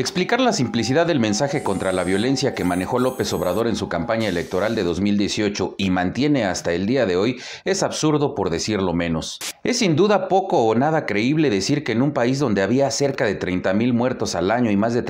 Explicar la simplicidad del mensaje contra la violencia que manejó López Obrador en su campaña electoral de 2018 y mantiene hasta el día de hoy es absurdo por decirlo menos. Es sin duda poco o nada creíble decir que en un país donde había cerca de mil muertos al año y más de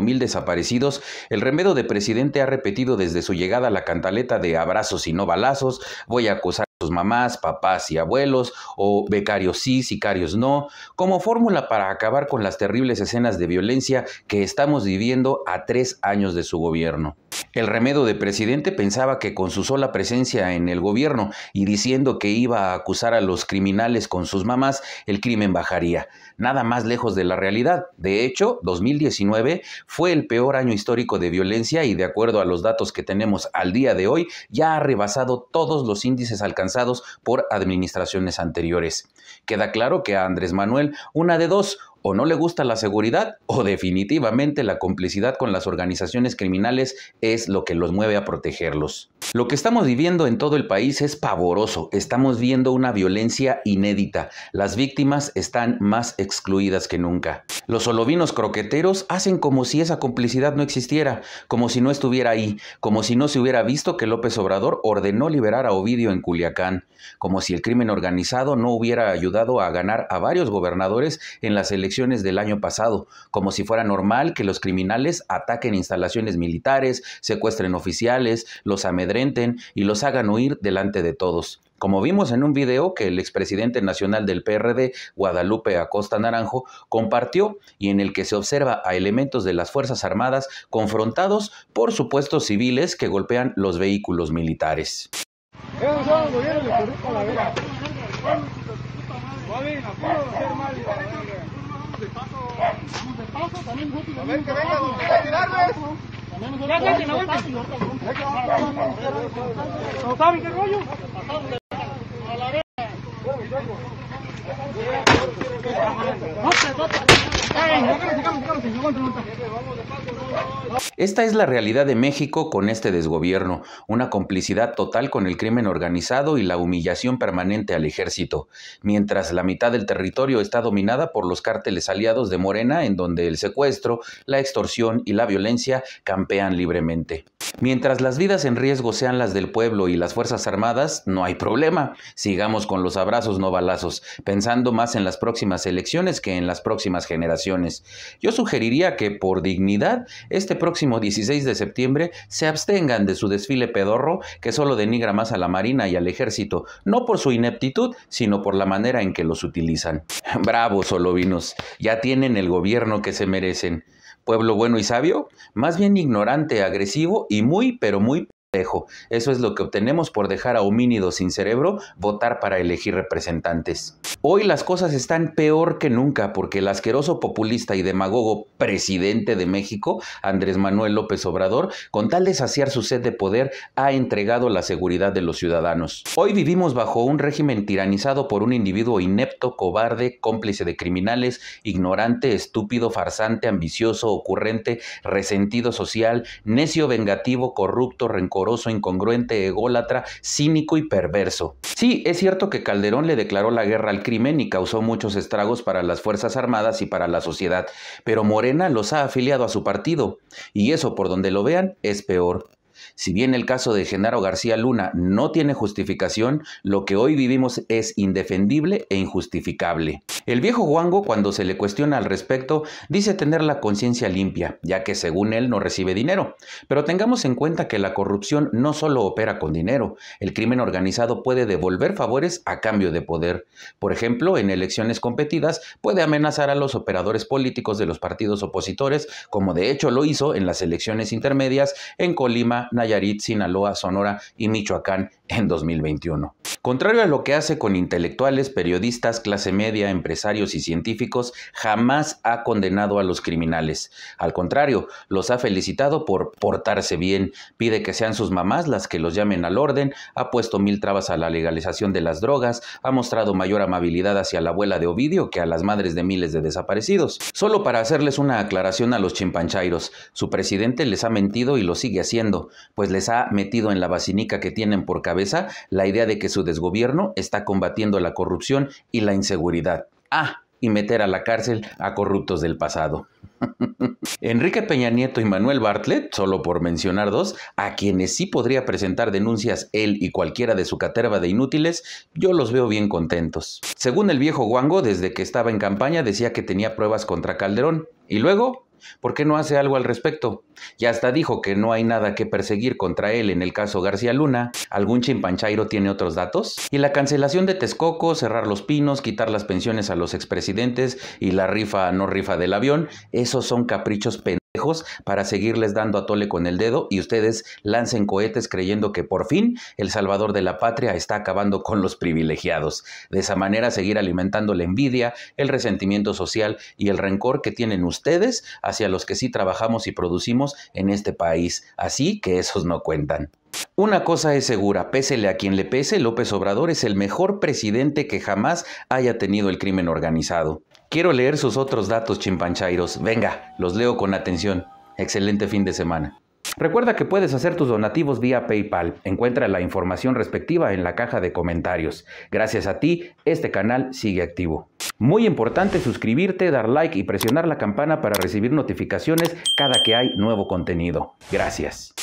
mil desaparecidos, el remedo de presidente ha repetido desde su llegada la cantaleta de abrazos y no balazos, voy a acusar mamás, papás y abuelos, o becarios sí, sicarios no, como fórmula para acabar con las terribles escenas de violencia que estamos viviendo a tres años de su gobierno. El remedo de presidente pensaba que con su sola presencia en el gobierno y diciendo que iba a acusar a los criminales con sus mamás, el crimen bajaría. Nada más lejos de la realidad. De hecho, 2019 fue el peor año histórico de violencia y de acuerdo a los datos que tenemos al día de hoy, ya ha rebasado todos los índices alcanzados por administraciones anteriores. Queda claro que a Andrés Manuel, una de dos, o no le gusta la seguridad o definitivamente la complicidad con las organizaciones criminales es lo que los mueve a protegerlos. Lo que estamos viviendo en todo el país es pavoroso. Estamos viendo una violencia inédita. Las víctimas están más excluidas que nunca. Los solovinos croqueteros hacen como si esa complicidad no existiera, como si no estuviera ahí, como si no se hubiera visto que López Obrador ordenó liberar a Ovidio en Culiacán, como si el crimen organizado no hubiera ayudado a ganar a varios gobernadores en las elecciones del año pasado, como si fuera normal que los criminales ataquen instalaciones militares, secuestren oficiales, los amedrenten y los hagan huir delante de todos. Como vimos en un video que el expresidente nacional del PRD, Guadalupe Acosta Naranjo, compartió y en el que se observa a elementos de las Fuerzas Armadas confrontados por supuestos civiles que golpean los vehículos militares. Vamos de paso, también nosotros. A ver que venga, ¿No saben qué rollo? A la vez. No, Vamos de paso, esta es la realidad de México con este desgobierno, una complicidad total con el crimen organizado y la humillación permanente al ejército, mientras la mitad del territorio está dominada por los cárteles aliados de Morena en donde el secuestro, la extorsión y la violencia campean libremente. Mientras las vidas en riesgo sean las del pueblo y las Fuerzas Armadas, no hay problema. Sigamos con los abrazos, no balazos, pensando más en las próximas elecciones que en las próximas generaciones. Yo sugeriría que, por dignidad, este próximo 16 de septiembre se abstengan de su desfile pedorro que solo denigra más a la Marina y al Ejército, no por su ineptitud, sino por la manera en que los utilizan. Bravo, solovinos, ya tienen el gobierno que se merecen pueblo bueno y sabio, más bien ignorante, agresivo y muy, pero muy pendejo. Eso es lo que obtenemos por dejar a homínidos sin cerebro votar para elegir representantes. Hoy las cosas están peor que nunca porque el asqueroso populista y demagogo presidente de México, Andrés Manuel López Obrador, con tal de saciar su sed de poder, ha entregado la seguridad de los ciudadanos. Hoy vivimos bajo un régimen tiranizado por un individuo inepto, cobarde, cómplice de criminales, ignorante, estúpido, farsante, ambicioso, ocurrente, resentido social, necio, vengativo, corrupto, rencoroso, incongruente, ególatra, cínico y perverso. Sí, es cierto que Calderón le declaró la guerra al crimen y causó muchos estragos para las Fuerzas Armadas y para la sociedad, pero Morena los ha afiliado a su partido, y eso por donde lo vean es peor. Si bien el caso de Genaro García Luna no tiene justificación, lo que hoy vivimos es indefendible e injustificable. El viejo Juango, cuando se le cuestiona al respecto, dice tener la conciencia limpia, ya que según él no recibe dinero. Pero tengamos en cuenta que la corrupción no solo opera con dinero, el crimen organizado puede devolver favores a cambio de poder. Por ejemplo, en elecciones competidas puede amenazar a los operadores políticos de los partidos opositores, como de hecho lo hizo en las elecciones intermedias en Colima Nayarit, Sinaloa, Sonora y Michoacán en 2021. Contrario a lo que hace con intelectuales, periodistas, clase media, empresarios y científicos, jamás ha condenado a los criminales. Al contrario, los ha felicitado por portarse bien, pide que sean sus mamás las que los llamen al orden, ha puesto mil trabas a la legalización de las drogas, ha mostrado mayor amabilidad hacia la abuela de Ovidio que a las madres de miles de desaparecidos. Solo para hacerles una aclaración a los chimpanchairos, su presidente les ha mentido y lo sigue haciendo, pues les ha metido en la basinica que tienen por cabeza la idea de que su desgobierno está combatiendo la corrupción y la inseguridad. Ah, y meter a la cárcel a corruptos del pasado. Enrique Peña Nieto y Manuel Bartlett, solo por mencionar dos, a quienes sí podría presentar denuncias él y cualquiera de su caterva de inútiles, yo los veo bien contentos. Según el viejo Guango, desde que estaba en campaña decía que tenía pruebas contra Calderón, y luego ¿Por qué no hace algo al respecto? Ya hasta dijo que no hay nada que perseguir contra él en el caso García Luna. ¿Algún chimpanchairo tiene otros datos? Y la cancelación de Texcoco, cerrar los pinos, quitar las pensiones a los expresidentes y la rifa no rifa del avión, esos son caprichos penales para seguirles dando a tole con el dedo y ustedes lancen cohetes creyendo que por fin el Salvador de la patria está acabando con los privilegiados. De esa manera seguir alimentando la envidia, el resentimiento social y el rencor que tienen ustedes hacia los que sí trabajamos y producimos en este país. Así que esos no cuentan. Una cosa es segura, pésele a quien le pese, López Obrador es el mejor presidente que jamás haya tenido el crimen organizado. Quiero leer sus otros datos, chimpanchairos. Venga, los leo con atención. Excelente fin de semana. Recuerda que puedes hacer tus donativos vía PayPal. Encuentra la información respectiva en la caja de comentarios. Gracias a ti, este canal sigue activo. Muy importante suscribirte, dar like y presionar la campana para recibir notificaciones cada que hay nuevo contenido. Gracias.